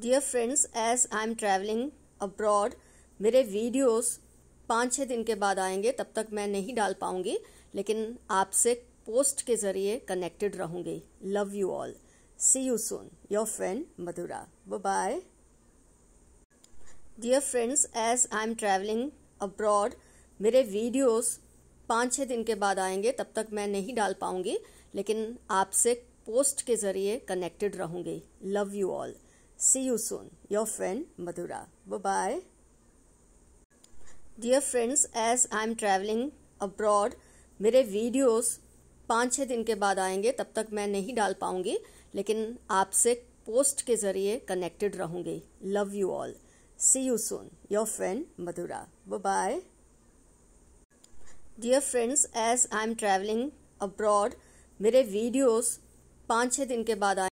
Dear friends as I am travelling abroad मेरे videos पाँच छः दिन के बाद आएंगे तब तक मैं नहीं डाल पाऊंगी लेकिन आपसे पोस्ट के ज़रिए कनेक्टेड रहूंगी love you all see you soon your friend Madhura bye dear friends as I am travelling abroad मेरे वीडियोस पाँच छः दिन के बाद आएंगे तब तक मैं नहीं डाल पाऊंगी लेकिन आपसे पोस्ट के ज़रिए कनेक्टेड रहूंगी love you all See you soon. Your friend Madhura. Bye bye. Dear friends, as I am traveling abroad, मेरे वीडियोस पाँच छः दिन के बाद आएंगे तब तक मैं नहीं डाल पाऊंगी लेकिन आपसे पोस्ट के ज़रिए कनेक्टेड रहूंगी love you all see you soon your friend Madhura bye dear friends as I am travelling abroad मेरे वीडियोस पाँच छः दिन के बाद आए